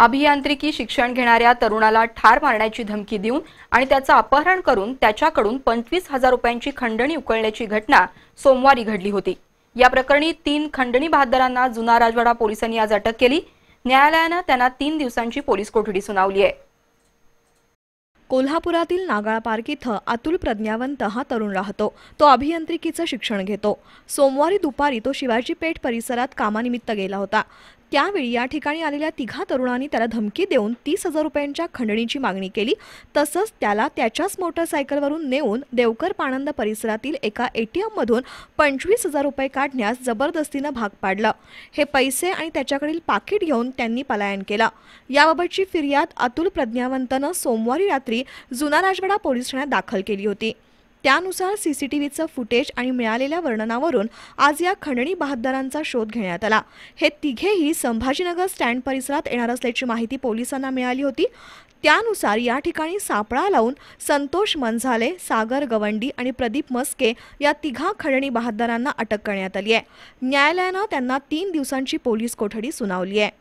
अभियांत्रिकी शिक्षण घेणाऱ्या तरुणाला ठार मारण्याची धमकी देऊन आणि त्याचं अपहरण करून त्याच्याकडून पंचवीस हजार रुपयांची खंडणी उकळण्याची घटना सोमवारी घडली होती या प्रकरणी तीन खंडणी बहादरांना जुना राजवाडा पोलिसांनी आज अटक केली न्यायालयानं त्यांना तीन दिवसांची पोलीस कोठडी सुनावली आहे कोल्हापुरातील नागाळपार्क इथं अतुल प्रज्ञावंत हा तरुण राहतो तो अभियांत्रिकीचं शिक्षण घेतो सोमवारी दुपारी तो शिवाजी पेठ परिसरात कामानिमित्त गेला होता त्यावेळी या ठिकाणी आलेल्या तिघा तरुणांनी त्याला धमकी देऊन तीस हजार रुपयांच्या खंडणीची मागणी केली तसंच त्याला त्याच्याच मोटरसायकलवरून नेऊन देवकर पाणंद परिसरातील एका मधून पंचवीस हजार रुपये काढण्यास जबरदस्तीनं भाग पाडलं हे पैसे आणि त्याच्याकडील पाकिट घेऊन त्यांनी पलायन केलं याबाबतची फिर्याद अतुल प्रज्ञावंतनं सोमवारी रात्री जुना राजवाडा पोलीस ठाण्यात दाखल केली होती त्यानुसार सीसीटीव्हीचं फुटेज आणि मिळालेल्या वर्णनावरून आज या खंडणी बहादरांचा शोध घेण्यात आला हे तिघेही संभाजीनगर स्टँड परिसरात येणार असल्याची माहिती पोलिसांना मिळाली होती त्यानुसार या ठिकाणी सापळा लावून संतोष मंझाले सागर गवंडी आणि प्रदीप मस्के या तिघा खंडणी बहादारांना अटक करण्यात आली आहे न्यायालयानं त्यांना तीन दिवसांची पोलीस कोठडी सुनावली आहे